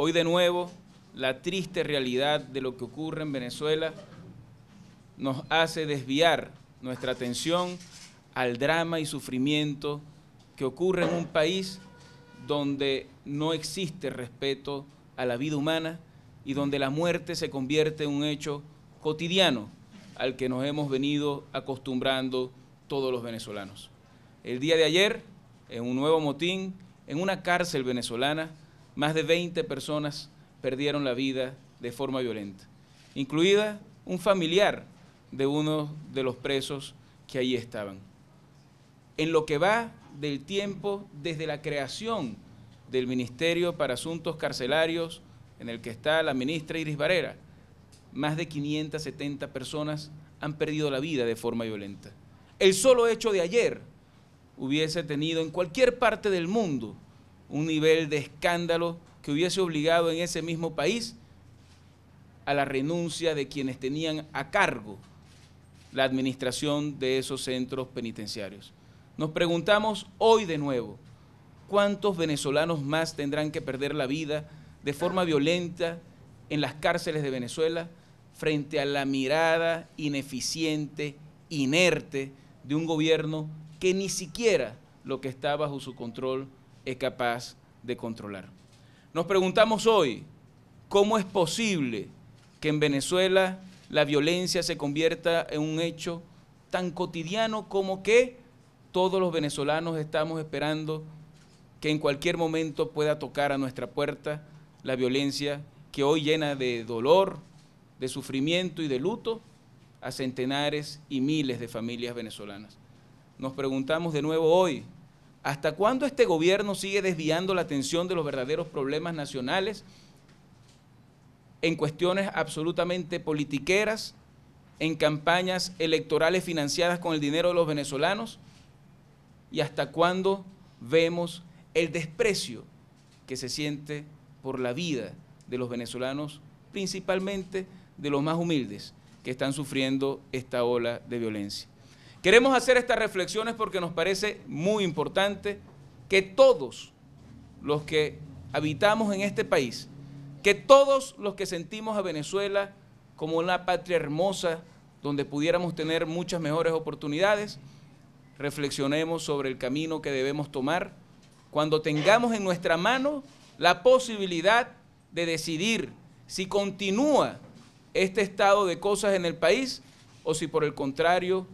Hoy de nuevo, la triste realidad de lo que ocurre en Venezuela nos hace desviar nuestra atención al drama y sufrimiento que ocurre en un país donde no existe respeto a la vida humana y donde la muerte se convierte en un hecho cotidiano al que nos hemos venido acostumbrando todos los venezolanos. El día de ayer, en un nuevo motín, en una cárcel venezolana, más de 20 personas perdieron la vida de forma violenta, incluida un familiar de uno de los presos que allí estaban. En lo que va del tiempo desde la creación del Ministerio para Asuntos Carcelarios, en el que está la ministra Iris Barrera, más de 570 personas han perdido la vida de forma violenta. El solo hecho de ayer hubiese tenido en cualquier parte del mundo un nivel de escándalo que hubiese obligado en ese mismo país a la renuncia de quienes tenían a cargo la administración de esos centros penitenciarios. Nos preguntamos hoy de nuevo, ¿cuántos venezolanos más tendrán que perder la vida de forma violenta en las cárceles de Venezuela frente a la mirada ineficiente, inerte de un gobierno que ni siquiera lo que está bajo su control es capaz de controlar. Nos preguntamos hoy, ¿cómo es posible que en Venezuela la violencia se convierta en un hecho tan cotidiano como que todos los venezolanos estamos esperando que en cualquier momento pueda tocar a nuestra puerta la violencia que hoy llena de dolor, de sufrimiento y de luto a centenares y miles de familias venezolanas. Nos preguntamos de nuevo hoy, ¿Hasta cuándo este gobierno sigue desviando la atención de los verdaderos problemas nacionales en cuestiones absolutamente politiqueras, en campañas electorales financiadas con el dinero de los venezolanos? ¿Y hasta cuándo vemos el desprecio que se siente por la vida de los venezolanos, principalmente de los más humildes que están sufriendo esta ola de violencia? Queremos hacer estas reflexiones porque nos parece muy importante que todos los que habitamos en este país, que todos los que sentimos a Venezuela como una patria hermosa donde pudiéramos tener muchas mejores oportunidades, reflexionemos sobre el camino que debemos tomar cuando tengamos en nuestra mano la posibilidad de decidir si continúa este estado de cosas en el país o si por el contrario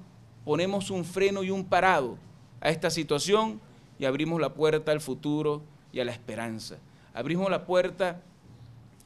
ponemos un freno y un parado a esta situación y abrimos la puerta al futuro y a la esperanza. Abrimos la puerta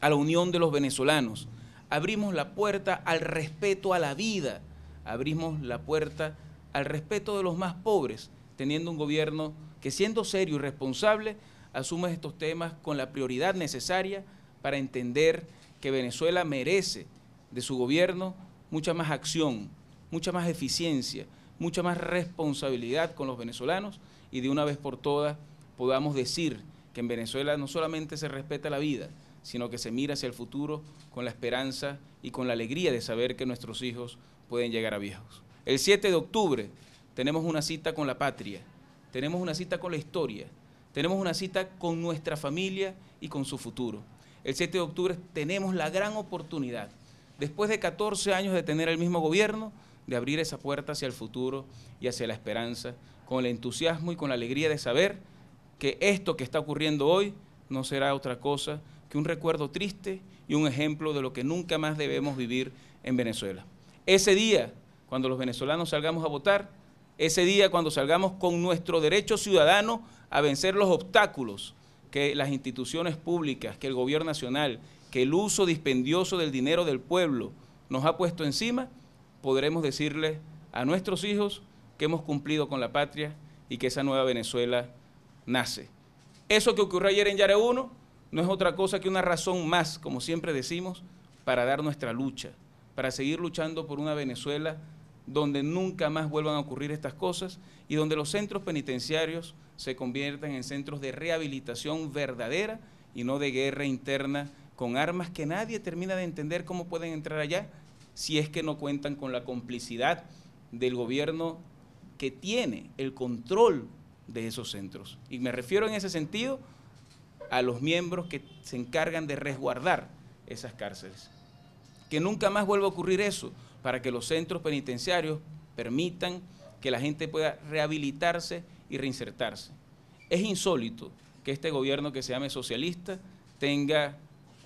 a la unión de los venezolanos. Abrimos la puerta al respeto a la vida. Abrimos la puerta al respeto de los más pobres, teniendo un gobierno que siendo serio y responsable asume estos temas con la prioridad necesaria para entender que Venezuela merece de su gobierno mucha más acción, mucha más eficiencia, mucha más responsabilidad con los venezolanos y de una vez por todas podamos decir que en Venezuela no solamente se respeta la vida, sino que se mira hacia el futuro con la esperanza y con la alegría de saber que nuestros hijos pueden llegar a viejos. El 7 de octubre tenemos una cita con la patria, tenemos una cita con la historia, tenemos una cita con nuestra familia y con su futuro. El 7 de octubre tenemos la gran oportunidad, después de 14 años de tener el mismo gobierno, de abrir esa puerta hacia el futuro y hacia la esperanza, con el entusiasmo y con la alegría de saber que esto que está ocurriendo hoy no será otra cosa que un recuerdo triste y un ejemplo de lo que nunca más debemos vivir en Venezuela. Ese día, cuando los venezolanos salgamos a votar, ese día cuando salgamos con nuestro derecho ciudadano a vencer los obstáculos que las instituciones públicas, que el gobierno nacional, que el uso dispendioso del dinero del pueblo nos ha puesto encima, podremos decirle a nuestros hijos que hemos cumplido con la patria y que esa nueva Venezuela nace. Eso que ocurrió ayer en Yare 1 no es otra cosa que una razón más, como siempre decimos, para dar nuestra lucha, para seguir luchando por una Venezuela donde nunca más vuelvan a ocurrir estas cosas y donde los centros penitenciarios se conviertan en centros de rehabilitación verdadera y no de guerra interna con armas que nadie termina de entender cómo pueden entrar allá si es que no cuentan con la complicidad del gobierno que tiene el control de esos centros. Y me refiero en ese sentido a los miembros que se encargan de resguardar esas cárceles. Que nunca más vuelva a ocurrir eso, para que los centros penitenciarios permitan que la gente pueda rehabilitarse y reinsertarse. Es insólito que este gobierno que se llame socialista tenga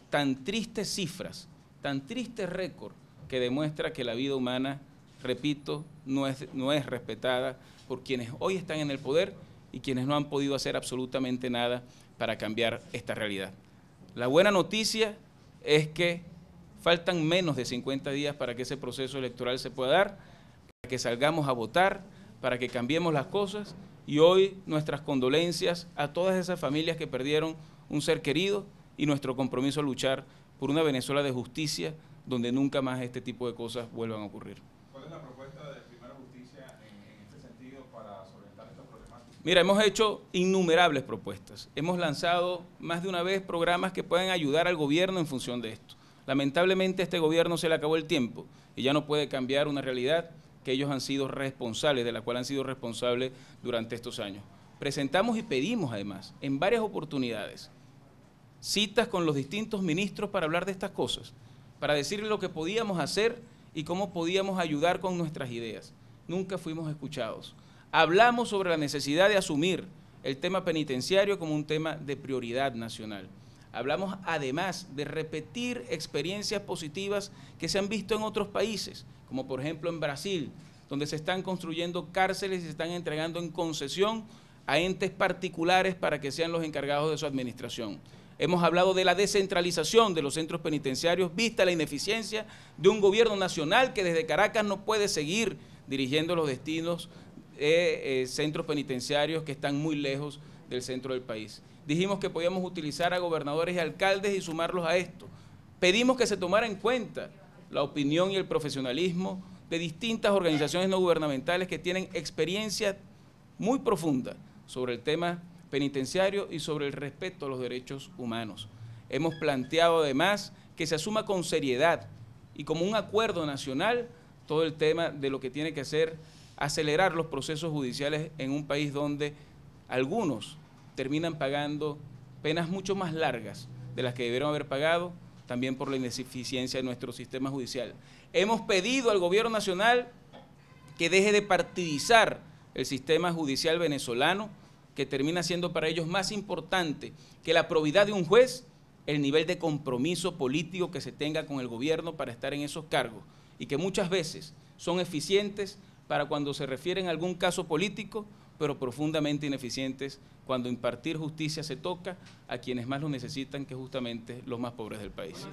tan tristes cifras, tan triste récord que demuestra que la vida humana, repito, no es, respetada por quienes hoy están en el poder y quienes no han podido hacer absolutamente nada para cambiar esta realidad. La buena noticia es que faltan menos de 50 días para que ese proceso electoral se pueda dar, para que salgamos a votar, para que cambiemos las cosas y hoy nuestras condolencias a todas esas familias que perdieron un ser querido y nuestro compromiso a luchar por una Venezuela de justicia, donde nunca más este tipo de cosas vuelvan a ocurrir. ¿Cuál es la propuesta de Primera Justicia en, este sentido para solventar Mira, hemos hecho innumerables propuestas. Hemos lanzado más de una vez programas que puedan ayudar al gobierno en función de esto. Lamentablemente a este gobierno se le acabó el tiempo y ya no puede cambiar una realidad que ellos han sido responsables, de la cual han sido responsables durante estos años. Presentamos y pedimos además en varias oportunidades citas con los distintos ministros para hablar de estas cosas para decirle lo que podíamos hacer y cómo podíamos ayudar con nuestras ideas. Nunca fuimos escuchados. Hablamos sobre la necesidad de asumir el tema penitenciario como un tema de prioridad nacional. Hablamos además de repetir experiencias positivas que se han visto en otros países, como por ejemplo en Brasil, donde se están construyendo cárceles y se están entregando en concesión a entes particulares para que sean los encargados de su administración. Hemos hablado de la descentralización de los centros penitenciarios, vista la ineficiencia de un gobierno nacional que desde Caracas no puede seguir dirigiendo los destinos de eh, centros penitenciarios que están muy lejos del centro del país. Dijimos que podíamos utilizar a gobernadores y alcaldes y sumarlos a esto. Pedimos que se tomara en cuenta la opinión y el profesionalismo de distintas organizaciones no gubernamentales que tienen experiencia muy profunda sobre el tema penitenciario y sobre el respeto a los derechos humanos. Hemos planteado además que se asuma con seriedad y como un acuerdo nacional todo el tema de lo que tiene que hacer acelerar los procesos judiciales en un país donde algunos terminan pagando penas mucho más largas de las que debieron haber pagado también por la ineficiencia de nuestro sistema judicial. Hemos pedido al gobierno nacional que deje de partidizar el sistema judicial venezolano, que termina siendo para ellos más importante que la probidad de un juez, el nivel de compromiso político que se tenga con el gobierno para estar en esos cargos y que muchas veces son eficientes para cuando se refieren a algún caso político, pero profundamente ineficientes cuando impartir justicia se toca a quienes más lo necesitan, que justamente los más pobres del país.